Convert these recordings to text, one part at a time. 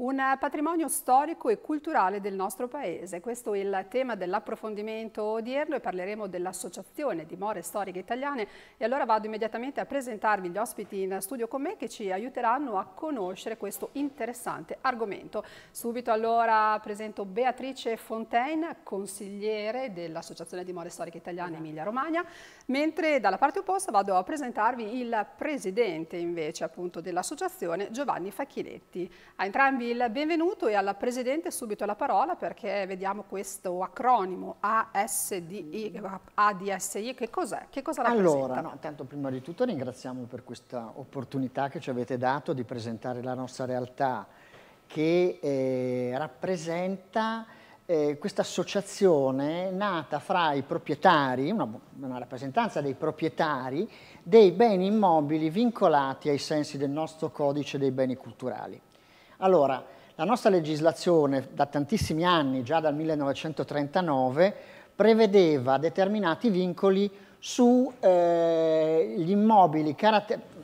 un patrimonio storico e culturale del nostro paese. Questo è il tema dell'approfondimento odierno e parleremo dell'Associazione di More Storiche Italiane e allora vado immediatamente a presentarvi gli ospiti in studio con me che ci aiuteranno a conoscere questo interessante argomento. Subito allora presento Beatrice Fontaine, consigliere dell'Associazione di More Storiche Italiane Emilia Romagna, mentre dalla parte opposta vado a presentarvi il presidente invece appunto dell'associazione Giovanni Facchinetti. A entrambi il benvenuto e alla Presidente subito la parola perché vediamo questo acronimo ASDI, ADSI, che cos'è? Che cosa rappresenta? Allora, no, tanto prima di tutto ringraziamo per questa opportunità che ci avete dato di presentare la nostra realtà che eh, rappresenta eh, questa associazione nata fra i proprietari, una, una rappresentanza dei proprietari dei beni immobili vincolati ai sensi del nostro codice dei beni culturali. Allora, la nostra legislazione da tantissimi anni, già dal 1939, prevedeva determinati vincoli su, eh, gli immobili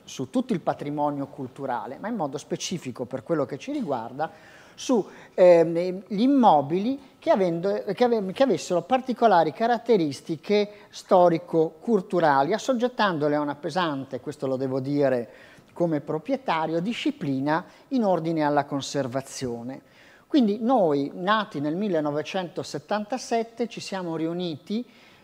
su tutto il patrimonio culturale, ma in modo specifico per quello che ci riguarda, sugli ehm, eh, immobili che, avendo, che, ave, che, avessero particolari caratteristiche storico-culturali, assoggettandole a una pesante, questo lo devo dire, come proprietario disciplina in ordine alla conservazione. Quindi noi, nati nel 1977, ci siamo riuniti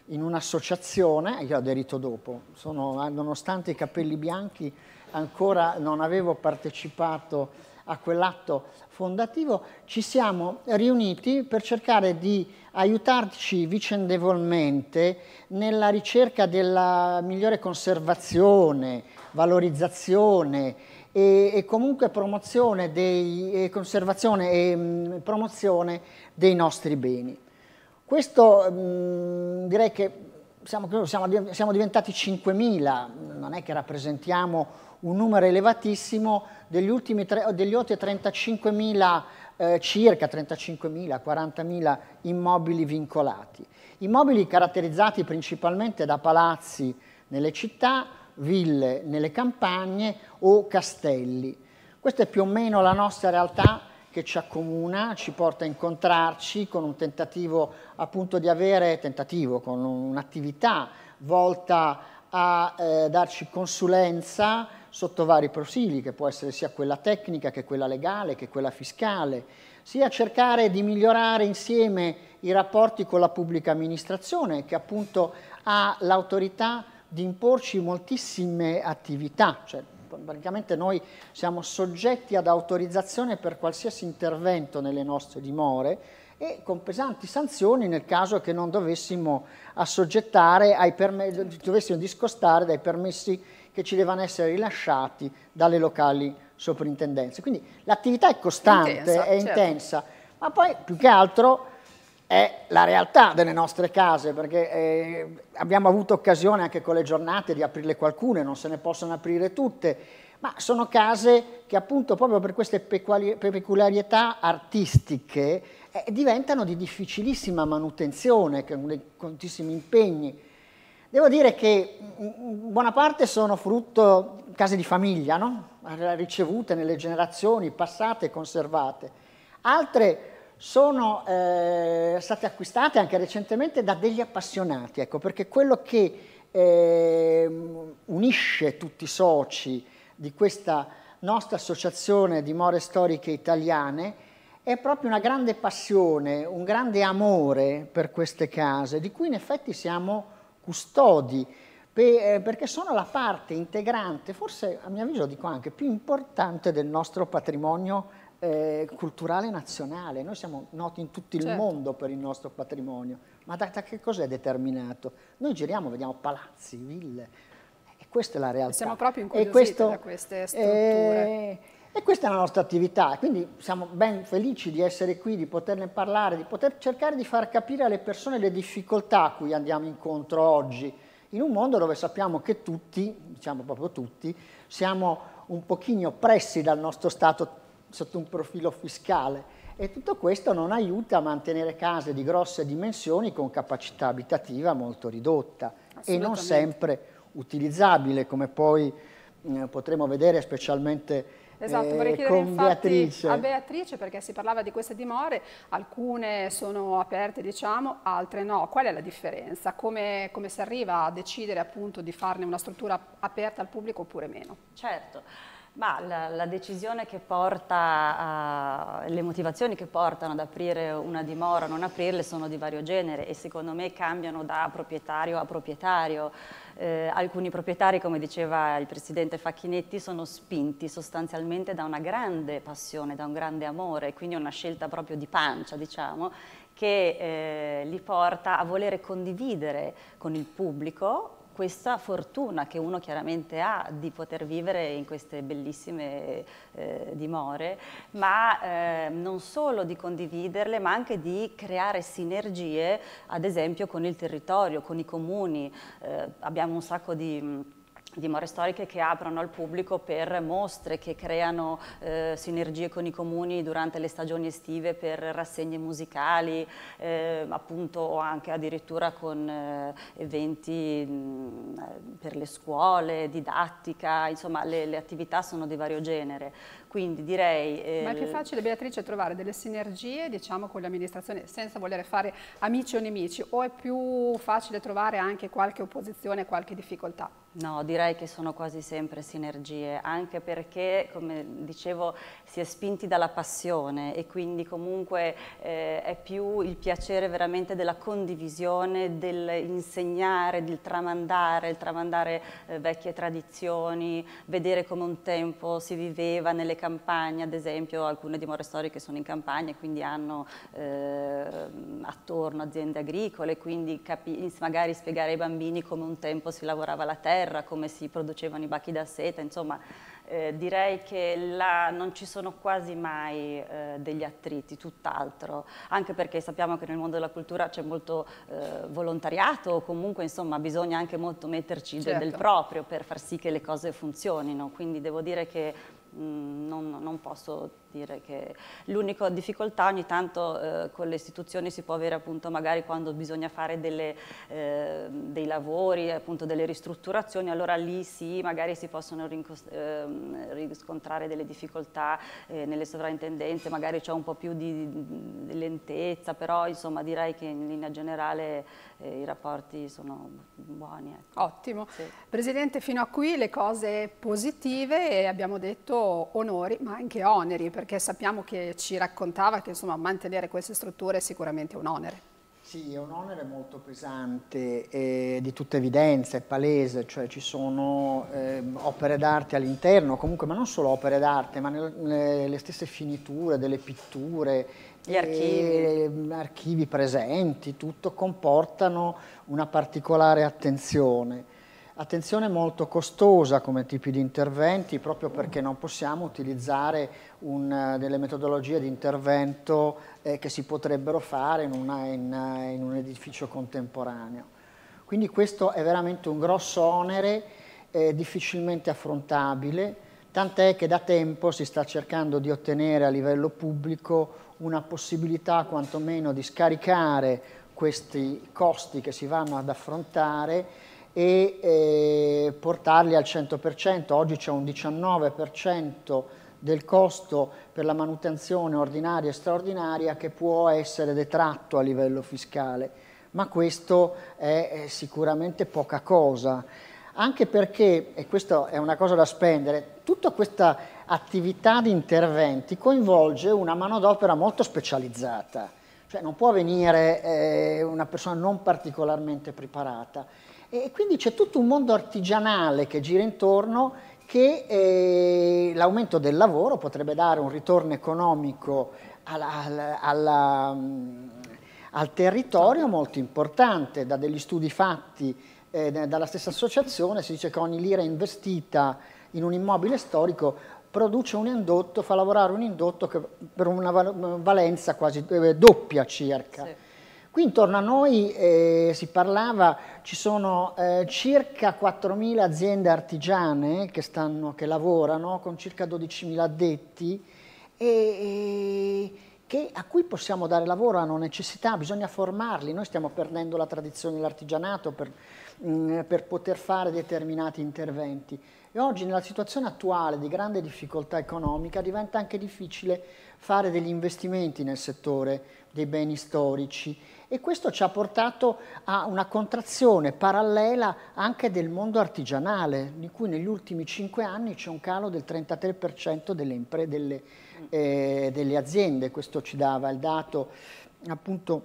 in un'associazione, io ho aderito dopo, sono, ah, nonostante i capelli bianchi ancora non avevo partecipato a quell'atto fondativo, ci siamo riuniti per cercare di aiutarci vicendevolmente nella ricerca della migliore conservazione, valorizzazione e, e comunque promozione dei, e conservazione e mh, mm, promozione dei nostri beni. Questo mh, mm, direi che siamo, siamo, siamo diventati 5.000, mm, non è che rappresentiamo un numero elevatissimo degli, ultimi tre, degli oltre 35.000, eh, circa 35.000, 40.000 immobili vincolati. Immobili caratterizzati principalmente da palazzi nelle città, ville nelle campagne o castelli. Questa è più o meno la nostra realtà che ci accomuna, ci porta a incontrarci con un tentativo appunto di avere, tentativo, con un'attività volta a eh, darci consulenza sotto vari profili, che può essere sia quella tecnica che quella legale che quella fiscale, sia cercare di migliorare insieme i rapporti con la pubblica amministrazione che appunto ha l'autorità di imporci moltissime attività, cioè praticamente noi siamo soggetti ad autorizzazione per qualsiasi intervento nelle nostre dimore e con pesanti sanzioni nel caso che non dovessimo assoggettare ai permessi, dovessimo discostare dai permessi che ci devono essere rilasciati dalle locali soprintendenze. Quindi l'attività è costante, intensa, è certo. intensa, ma poi più che altro è la realtà delle nostre case, perché eh, abbiamo avuto occasione anche con le giornate di aprirle qualcune, non se ne possono aprire tutte, ma sono case che appunto proprio per queste peculiarità artistiche eh, diventano di difficilissima manutenzione, con dei contissimi impegni. Devo dire che mm, mm, buona parte sono frutto case di famiglia, no? ricevute nelle generazioni passate e conservate. Altre sono eh, state acquistate anche recentemente da degli appassionati, ecco, perché quello che eh, unisce tutti i soci di questa nostra associazione di more storiche italiane è proprio una grande passione, un grande amore per queste case, di cui in effetti siamo custodi, eh, perché sono la parte integrante, forse a mio avviso dico anche più importante del nostro patrimonio eh, culturale nazionale, noi siamo noti in tutto il certo. mondo per il nostro patrimonio, ma da, da che è determinato? Noi giriamo, vediamo palazzi, ville, e questa è la realtà. Siamo proprio incuriositi e questo, da queste strutture. Eh, e questa è la nostra attività, quindi siamo ben felici di essere qui, di poterne parlare, di poter cercare di far capire alle persone le difficoltà a cui andiamo incontro oggi, in un mondo dove sappiamo che tutti, diciamo proprio tutti, siamo un pochino oppressi dal nostro stato sotto un profilo fiscale e tutto questo non aiuta a mantenere case di grosse dimensioni con capacità abitativa molto ridotta e non sempre utilizzabile come poi eh, potremo vedere specialmente Esatto, eh, vorrei chiedere infatti Beatrice. a Beatrice perché si parlava di queste dimore, alcune sono aperte diciamo, altre no. Qual è la differenza? Come, come si arriva a decidere appunto di farne una struttura aperta al pubblico oppure meno? Certo. Ma la, la, decisione che porta, a, eh, le motivazioni che portano ad aprire una dimora o non aprirle sono di vario genere e secondo me cambiano da proprietario a proprietario. Eh, alcuni proprietari, come diceva il presidente Facchinetti, sono spinti sostanzialmente da una grande passione, da un grande amore, quindi una scelta proprio di pancia, diciamo, che eh, li porta a volere condividere con il pubblico questa fortuna che uno chiaramente ha di poter vivere in queste bellissime eh, dimore, ma eh, non solo di condividerle, ma anche di creare sinergie, ad esempio con il territorio, con i comuni. Eh, abbiamo un sacco di dimore storiche che aprono al pubblico per mostre che creano eh, sinergie con i comuni durante le stagioni estive per rassegne musicali, eh, appunto o anche addirittura con eh, eventi mh, mm, eh, per le scuole, didattica, insomma le, le attività sono di vario genere. Quindi direi... Eh, Ma è più eh, facile, Beatrice, trovare delle sinergie diciamo, con l'amministrazione senza voler fare amici o nemici o è più facile trovare anche qualche opposizione, qualche difficoltà? No, direi che sono quasi sempre sinergie, anche perché, come dicevo, si è spinti dalla passione e quindi comunque eh, è più il piacere veramente della condivisione, dell'insegnare, del tramandare, il tramandare eh, vecchie tradizioni, vedere come un tempo si viveva nelle campagna, ad esempio alcune dimore storiche sono in campagna e quindi hanno eh, attorno aziende agricole, quindi magari spiegare ai bambini come un tempo si lavorava la terra, come si producevano i bachi da seta, insomma eh, direi che là non ci sono quasi mai eh, degli attriti, tutt'altro, anche perché sappiamo che nel mondo della cultura c'è molto eh, volontariato, comunque insomma bisogna anche molto metterci certo. del, del proprio per far sì che le cose funzionino, quindi devo dire che Mm, non, non, posso dire che l'unica difficoltà ogni tanto eh, con le istituzioni si può avere appunto magari quando bisogna fare delle, eh, dei lavori, appunto delle ristrutturazioni, allora lì sì, magari si possono ehm, riscontrare delle difficoltà eh, nelle sovrintendenze, magari c'è un po' più di, di, lentezza, però insomma direi che in linea generale eh, i rapporti sono buoni. Ecco. Ottimo. Sì. Presidente, fino a qui le cose positive e abbiamo detto onori ma anche oneri, perché sappiamo che ci raccontava che insomma, mantenere queste strutture è sicuramente un onere. Sì, è un onere molto pesante, eh, di tutta evidenza, è palese, cioè ci sono eh, opere d'arte all'interno, comunque, ma non solo opere d'arte, ma le stesse finiture delle pitture, gli archivi. Ehm, archivi presenti, tutto comportano una particolare attenzione. Attenzione molto costosa come tipi di interventi, proprio perché non possiamo utilizzare un, eh, delle metodologie di intervento eh, che si potrebbero fare in, una, in, eh, in un edificio contemporaneo. Quindi questo è veramente un grosso onere eh, difficilmente affrontabile, tant'è che da tempo si sta cercando di ottenere a livello pubblico una possibilità quantomeno di scaricare questi costi che si vanno ad affrontare e eh, portarli al 100%. Oggi c'è un 19% del costo per la manutenzione ordinaria e straordinaria che può essere detratto a livello fiscale, ma questo è, è sicuramente poca cosa, anche perché, e questa è una cosa da spendere, tutta questa attività di interventi coinvolge una manodopera molto specializzata, cioè non può venire eh, una persona non particolarmente preparata e quindi c'è tutto un mondo artigianale che gira intorno che eh, l'aumento del lavoro potrebbe dare un ritorno economico alla, alla, alla, mm, al territorio molto importante. Da degli studi fatti eh, dalla stessa associazione si dice che ogni lira investita in un immobile storico produce un indotto, fa lavorare un indotto che, per una valenza quasi eh, doppia circa. Sì. Qui intorno a noi eh, si parlava, ci sono eh, circa 4.000 aziende artigiane che, stanno, che, lavorano con circa 12.000 addetti e, e che, a cui possiamo dare lavoro, hanno necessità, bisogna formarli, noi stiamo perdendo la tradizione dell'artigianato per, mm, per poter fare determinati interventi. E oggi nella situazione attuale di grande difficoltà economica diventa anche difficile fare degli investimenti nel settore dei beni storici e questo ci ha portato a una contrazione parallela anche del mondo artigianale, di cui negli ultimi cinque anni c'è un calo del 33% delle, impre, delle, eh, delle, aziende, questo ci dava il dato appunto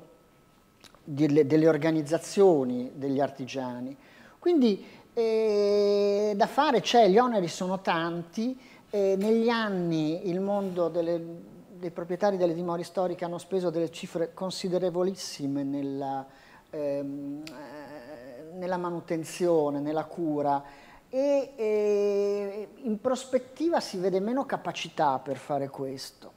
delle, delle organizzazioni degli artigiani. Quindi eh, da fare c'è, gli oneri sono tanti, eh, negli anni il mondo delle dei proprietari delle dimore storiche hanno speso delle cifre considerevolissime nella, ehm, eh, nella manutenzione, nella cura e, e in prospettiva si vede meno capacità per fare questo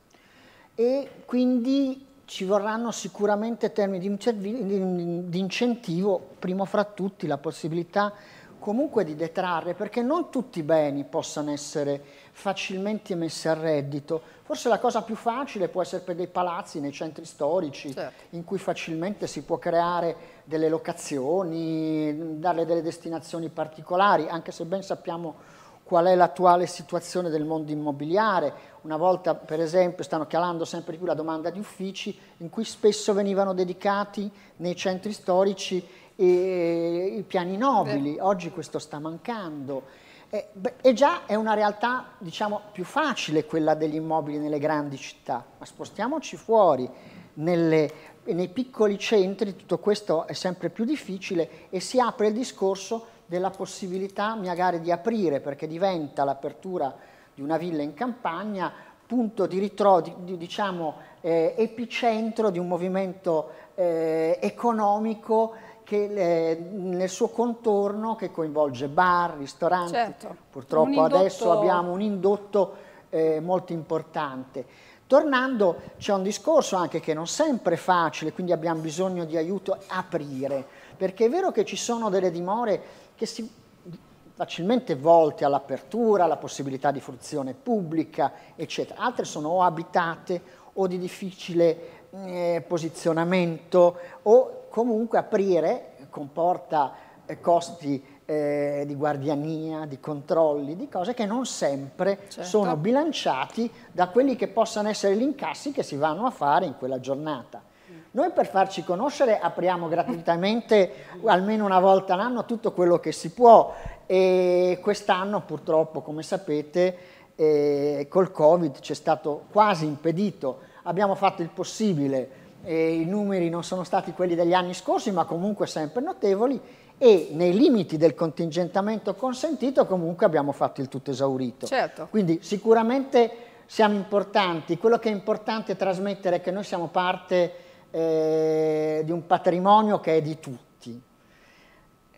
e quindi ci vorranno sicuramente termini di incentivo, primo fra tutti la possibilità comunque di detrarre, perché non tutti i beni possono essere facilmente messi a reddito. Forse la cosa più facile può essere per dei palazzi nei centri storici, certo. in cui facilmente si può creare delle locazioni, darle delle destinazioni particolari, anche se ben sappiamo qual è l'attuale situazione del mondo immobiliare. Una volta, per esempio, stanno calando sempre più la domanda di uffici in cui spesso venivano dedicati nei centri storici e eh, i piani nobili, oggi questo sta mancando. Eh, e già è una realtà diciamo, più facile quella degli immobili nelle grandi città, ma spostiamoci fuori, nelle, nei piccoli centri tutto questo è sempre più difficile e si apre il discorso della possibilità magari di aprire, perché diventa l'apertura di una villa in campagna punto di ritrovo, di, di, diciamo, eh, epicentro di un movimento eh, economico che nel suo contorno che coinvolge bar, ristoranti, certo. purtroppo indotto... adesso abbiamo un indotto eh, molto importante. Tornando c'è un discorso anche che non sempre è facile, quindi abbiamo bisogno di aiuto aprire, perché è vero che ci sono delle dimore che si facilmente volte all'apertura, alla possibilità di fruizione pubblica, eccetera. Altre sono o abitate o di difficile eh, posizionamento o comunque aprire comporta eh, costi eh, di guardiania, di controlli, di cose che non sempre certo. sono bilanciati da quelli che possano essere gli incassi che si vanno a fare in quella giornata. Mm. Noi per farci conoscere apriamo gratuitamente mm. almeno una volta all'anno tutto quello che si può e quest'anno purtroppo come sapete eh, col Covid ci è stato quasi impedito, abbiamo fatto il possibile eh, i numeri non sono stati quelli degli anni scorsi, ma comunque sempre notevoli, e nei limiti del contingentamento consentito comunque abbiamo fatto il tutto esaurito. Certo. Quindi sicuramente siamo importanti, quello che è importante è trasmettere è che noi siamo parte eh, di un patrimonio che è di tutti.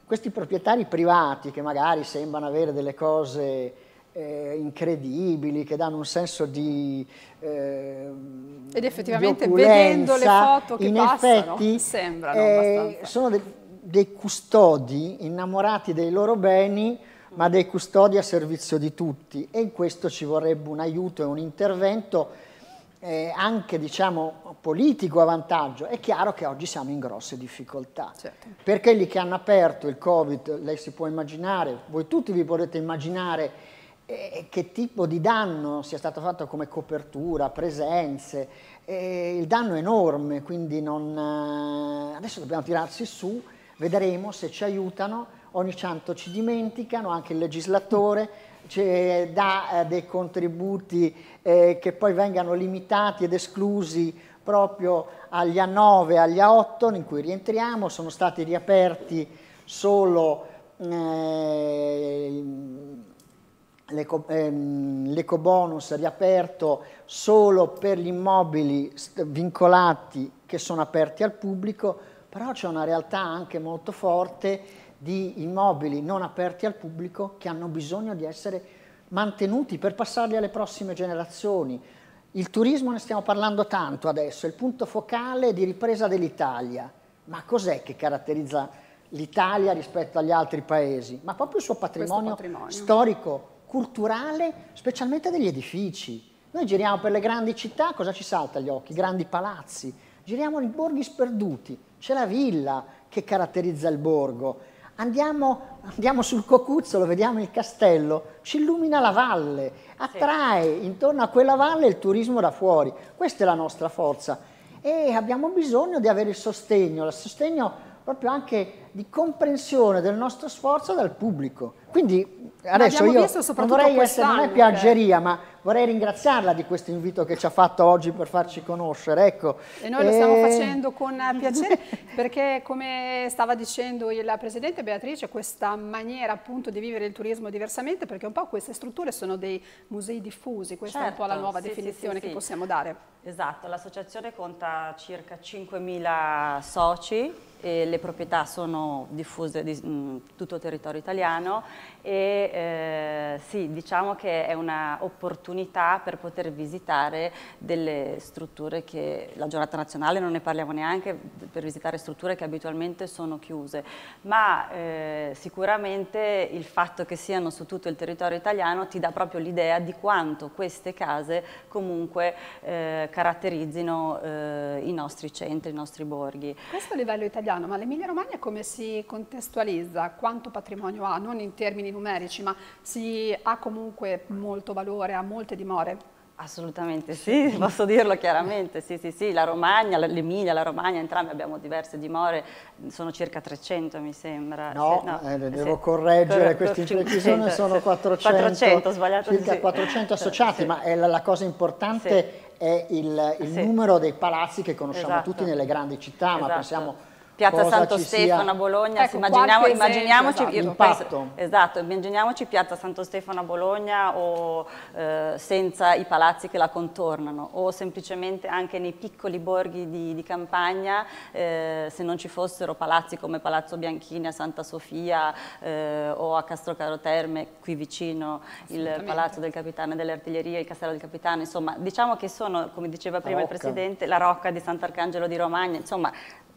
Questi proprietari privati che magari sembrano avere delle cose eh, incredibili, che danno un senso di eh, Ed effettivamente di vedendo le foto che in passano, effetti, sembrano eh, Sono de dei custodi innamorati dei loro beni, ma dei custodi a servizio di tutti e in questo ci vorrebbe un aiuto e un intervento eh, anche diciamo, politico a vantaggio, è chiaro che oggi siamo in grosse difficoltà. Certo. Perché lì che hanno aperto il Covid, lei si può immaginare, voi tutti vi potete immaginare eh, che tipo di danno sia stato fatto come copertura, presenze, eh, il danno è enorme, quindi non, eh, adesso dobbiamo tirarsi su, vedremo se ci aiutano, ogni tanto ci dimenticano, anche il legislatore ci eh, dà eh, dei contributi eh, che poi vengano limitati ed esclusi proprio agli A9 e agli A8 in cui rientriamo, sono stati riaperti solo eh, l'eco, ehm, riaperto solo per gli immobili vincolati che sono aperti al pubblico, però c'è una realtà anche molto forte di immobili non aperti al pubblico che hanno bisogno di essere mantenuti per passarli alle prossime generazioni. Il turismo ne stiamo parlando tanto adesso, è il punto focale di ripresa dell'Italia. Ma cos'è che caratterizza l'Italia rispetto agli altri paesi? Ma proprio il suo patrimonio, patrimonio. storico, culturale, specialmente degli edifici. Noi giriamo per le grandi città, cosa ci salta agli occhi? Grandi palazzi. Giriamo in borghi sperduti, c'è la villa che caratterizza il borgo. Andiamo, andiamo sul Cocuzzolo, vediamo il castello, ci illumina la valle, attrae sì. intorno a quella valle il turismo da fuori. Questa è la nostra forza e abbiamo bisogno di avere il sostegno, il sostegno proprio anche di comprensione del nostro sforzo dal pubblico. Quindi adesso io non vorrei essere, non è piaggeria, cioè. ma vorrei ringraziarla di questo invito che ci ha fatto oggi per farci conoscere. Ecco. E noi e... lo stiamo eh, facendo con piacere perché come stava dicendo il Presidente Beatrice, questa maniera appunto di vivere il turismo diversamente, perché un po' queste strutture sono dei musei diffusi, questa certo, è un po' la certo. nuova sì, definizione sì, sì, che possiamo dare. Esatto, l'associazione conta circa 5.000 soci e le proprietà sono diffuse di, in mm, tutto il territorio italiano e eh, sì, diciamo che è un'opportunità per poter visitare delle strutture che la giornata nazionale non ne parliamo neanche per visitare strutture che abitualmente sono chiuse, ma eh, sicuramente il fatto che siano su tutto il territorio italiano ti dà proprio l'idea di quanto queste case comunque eh, caratterizzino eh, i nostri centri, i nostri borghi. Questo a livello italiano, ma l'Emilia Romagna come si contestualizza quanto patrimonio ha, non in termini numerici, ma si ha comunque molto valore, ha molte dimore? Assolutamente sì, posso dirlo chiaramente, sì sì sì, la Romagna, l'Emilia, la Romagna, entrambi abbiamo diverse dimore, sono circa 300 mi sembra. No, no eh, devo sì. correggere, questa imprecisione sono 400, 400 sbagliato, circa sì. 400 associati, sì. ma la, la, cosa importante è il, il numero dei palazzi che conosciamo esatto. tutti nelle grandi città, esatto. ma pensiamo Piazza Cosa Santo Stefano a Bologna, ecco, immaginiamo, immaginiamoci, esatto, esempio, penso, esatto, immaginiamoci Piazza Santo Stefano a Bologna o eh, senza i palazzi che la contornano o semplicemente anche nei piccoli borghi di, di campagna eh, se non ci fossero palazzi come Palazzo Bianchini a Santa Sofia eh, o a Castro Caroterme qui vicino il Palazzo del Capitano delle Artiglierie, il Castello del Capitano, insomma diciamo che sono come diceva prima il Presidente la Rocca di Sant'Arcangelo di Romagna, insomma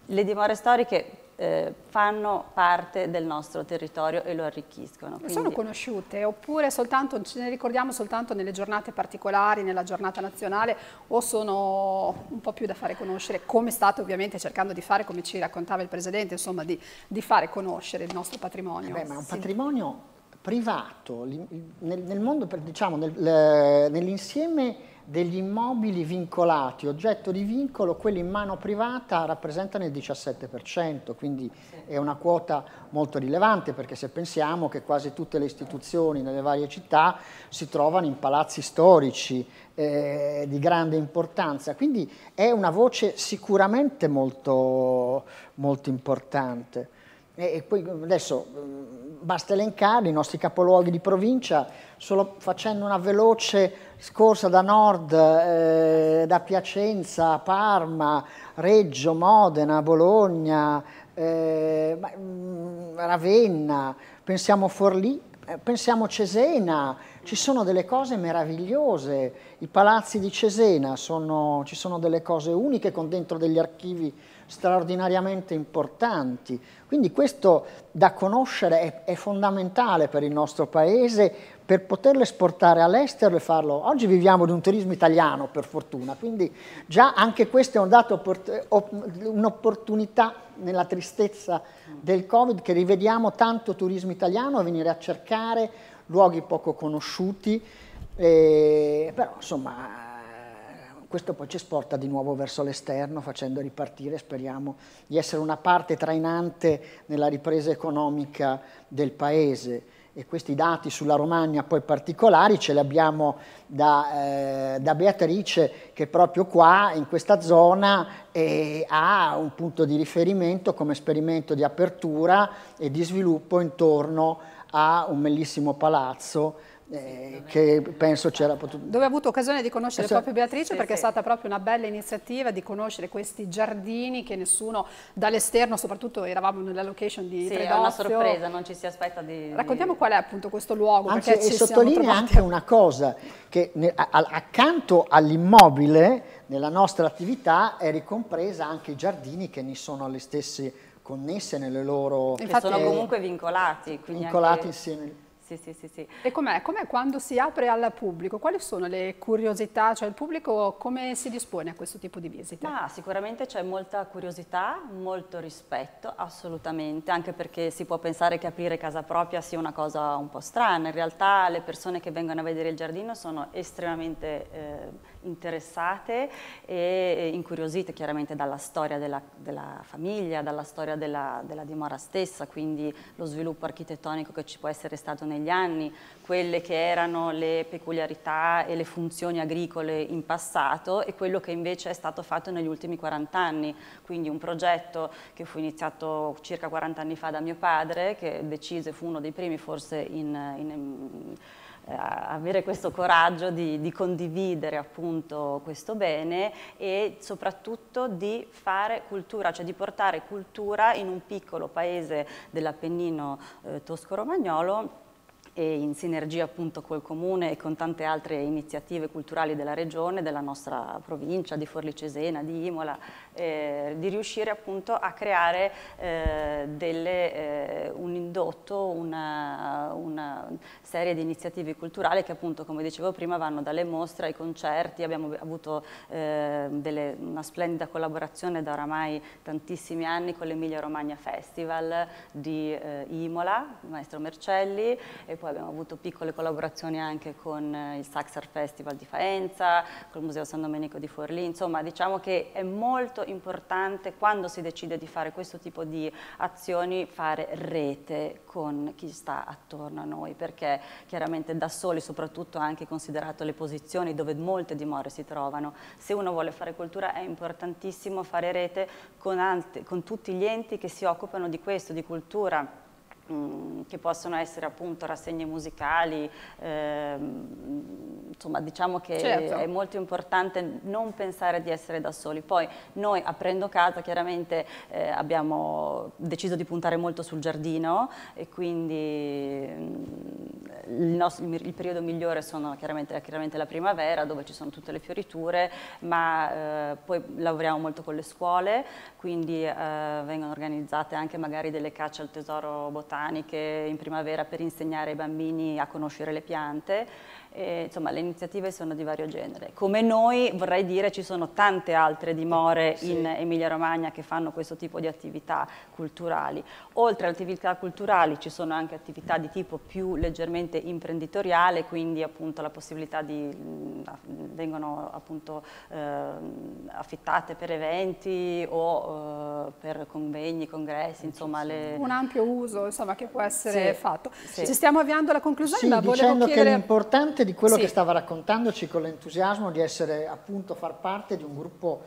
le dimore storiche eh, fanno parte del nostro territorio e lo arricchiscono. Quindi... Sono conosciute oppure soltanto, ce ne ricordiamo soltanto nelle giornate particolari, nella giornata nazionale o sono un po' più da fare conoscere come state ovviamente cercando di fare, come ci raccontava il Presidente, insomma di, di fare conoscere il nostro patrimonio. Eh beh, ma un patrimonio privato, nel, nel mondo, diciamo, nel, nell'insieme degli immobili vincolati, oggetto di vincolo, quelli in mano privata rappresentano il 17%, quindi è una quota molto rilevante perché se pensiamo che quasi tutte le istituzioni nelle varie città si trovano in palazzi storici eh, di grande importanza, quindi è una voce sicuramente molto, molto importante. E poi mm, adesso mm, basta elencare i nostri capoluoghi di provincia, solo facendo una veloce scorsa da nord, eh, da Piacenza, Parma, Reggio, Modena, Bologna, eh, mm, Ravenna, pensiamo Forlì, eh, pensiamo Cesena, ci sono delle cose meravigliose, i palazzi di Cesena sono, ci sono delle cose uniche con dentro degli archivi straordinariamente importanti. Quindi questo da conoscere è, è fondamentale per il nostro Paese per poterlo esportare all'estero e farlo. Oggi viviamo di un turismo italiano, per fortuna, quindi già anche questo è un dato, un'opportunità nella tristezza del Covid che rivediamo tanto turismo italiano a venire a cercare luoghi poco conosciuti, e, eh, però insomma questo poi ci sporta di nuovo verso l'esterno facendo ripartire, speriamo, di essere una parte trainante nella ripresa economica del Paese. E questi dati sulla Romagna poi particolari ce li abbiamo da, eh, da Beatrice che proprio qua, in questa zona, eh, ha un punto di riferimento come esperimento di apertura e di sviluppo intorno a un bellissimo palazzo eh, che penso c'era esatto. potuto... Dove ho avuto occasione di conoscere eh, cioè, proprio Beatrice sì, perché sì. è stata proprio una bella iniziativa di conoscere questi giardini che nessuno dall'esterno, soprattutto eravamo nella location di sì, Tredozio. è una sorpresa, non ci si aspetta di... Raccontiamo qual è appunto questo luogo. Anzi, e sottolinea anche una cosa, che accanto all'immobile nella nostra attività è ricompresa anche i giardini che ne sono alle stesse connesse nelle loro... Infatti, che sono comunque vincolati. vincolati anche... insieme sì, sì, sì, sì. E com'è? Com quando si apre al pubblico? Quali sono le curiosità? Cioè il pubblico come si dispone a questo tipo di visita? Ma sicuramente c'è molta curiosità, molto rispetto, assolutamente, anche perché si può pensare che aprire casa propria sia una cosa un po' strana. In realtà le persone che vengono a vedere il giardino sono estremamente... Eh, interessate e incuriosite chiaramente dalla storia della, della famiglia, dalla storia della, della, dimora stessa, quindi lo sviluppo architettonico che ci può essere stato negli anni, quelle che erano le peculiarità e le funzioni agricole in passato e quello che invece è stato fatto negli ultimi 40 anni, quindi un progetto che fu iniziato circa 40 anni fa da mio padre, che decise, fu uno dei primi forse in, in eh, avere questo coraggio di, di, condividere appunto questo bene e soprattutto di fare cultura, cioè di portare cultura in un piccolo paese dell'Appennino eh, tosco-romagnolo e in sinergia appunto col comune e con tante altre iniziative culturali della regione, della nostra provincia, di Forlì Cesena, di Imola eh, di riuscire appunto a creare eh, delle, eh, un indotto, una, eh, una, serie di iniziative culturali che appunto come dicevo prima vanno dalle mostre ai concerti, abbiamo avuto eh, delle, una splendida collaborazione da oramai tantissimi anni con l'Emilia Romagna Festival di eh, Imola, il maestro Mercelli e poi abbiamo avuto piccole collaborazioni anche con il Saxar Festival di Faenza, col Museo San Domenico di Forlì, insomma diciamo che è molto importante quando si decide di fare questo tipo di azioni, fare rete con chi sta attorno a noi, perché chiaramente da soli, soprattutto anche considerato le posizioni dove molte dimore si trovano, se uno vuole fare cultura è importantissimo fare rete con, con tutti gli enti che si occupano di questo, di cultura Mm, che possono essere appunto rassegne musicali, ehm, insomma diciamo che certo. è molto importante non pensare di essere da soli. Poi noi aprendo casa chiaramente eh, abbiamo deciso di puntare molto sul giardino e quindi mm, il, nostro, il, periodo migliore sono chiaramente, chiaramente, la primavera dove ci sono tutte le fioriture, ma eh, poi lavoriamo molto con le scuole, quindi eh, vengono organizzate anche magari delle cacce al tesoro botaniche in primavera per insegnare ai bambini a conoscere le piante e, insomma, le iniziative sono di vario genere. Come noi, vorrei dire, ci sono tante altre dimore sì. in Emilia-Romagna che fanno questo tipo di attività culturali. Oltre alle attività culturali ci sono anche attività di tipo più leggermente imprenditoriale, quindi appunto la possibilità di vengono appunto eh, affittate per eventi o eh, per convegni, congressi, insomma le... un ampio uso, insomma, che può essere sì. fatto. Sì. Ci stiamo avviando alla conclusione, ma volevo dicendo chiedere... che di quello sì. che stava raccontandoci con l'entusiasmo di essere appunto far parte di un gruppo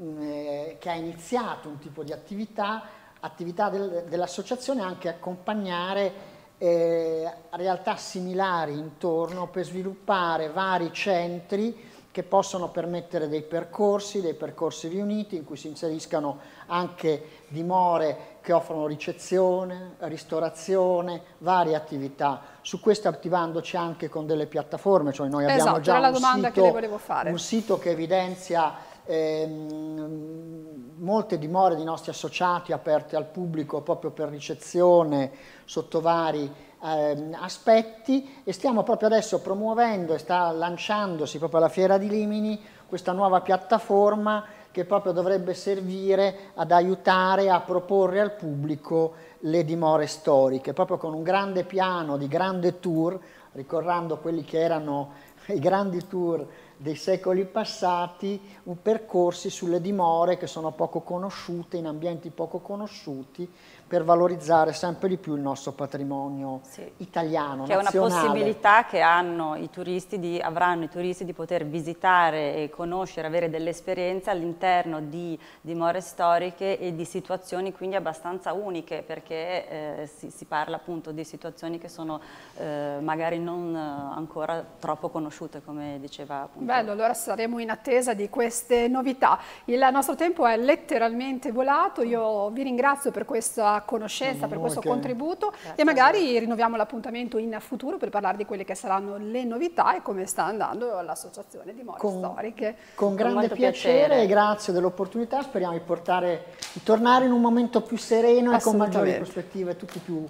mm, eh, che ha iniziato un tipo di attività, attività del, dell'associazione anche accompagnare eh, realtà similari intorno per sviluppare vari centri che possono permettere dei percorsi, dei percorsi riuniti in cui si inseriscano anche dimore che offrono ricezione, ristorazione, varie attività. Su questo attivandoci anche con delle piattaforme, cioè noi esatto, abbiamo già un sito, un sito che evidenzia ehm, molte dimore di nostri associati aperte al pubblico proprio per ricezione sotto vari ehm, aspetti e stiamo proprio adesso promuovendo e sta lanciandosi proprio alla Fiera di Limini questa nuova piattaforma che proprio dovrebbe servire ad aiutare a proporre al pubblico le dimore storiche, proprio con un grande piano di grande tour, ricorrendo quelli che erano i grandi tour dei secoli passati percorsi sulle dimore che sono poco conosciute, in ambienti poco conosciuti per valorizzare sempre di più il nostro patrimonio sì. italiano, Che nazionale. è una possibilità che i di, avranno i turisti di poter visitare e conoscere, avere delle esperienze all'interno di dimore storiche e di situazioni quindi abbastanza uniche, perché eh, si, si, parla appunto di situazioni che sono eh, magari non ancora troppo conosciute, come diceva appunto. Bello, allora saremo in attesa di queste novità. Il nostro tempo è letteralmente volato, io vi ringrazio per questa conoscenza, per questo okay. contributo Grazie. e magari rinnoviamo l'appuntamento in futuro per parlare di quelle che saranno le novità e come sta andando l'associazione di more con, storiche. Con grande con piacere, piacere. grazie dell'opportunità, speriamo di, portare, di tornare in un momento più sereno e con maggiori prospettive, tutti più,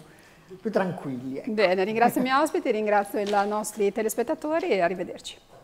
più tranquilli. Ecco. Bene, ringrazio i miei ospiti, ringrazio i nostri telespettatori e arrivederci.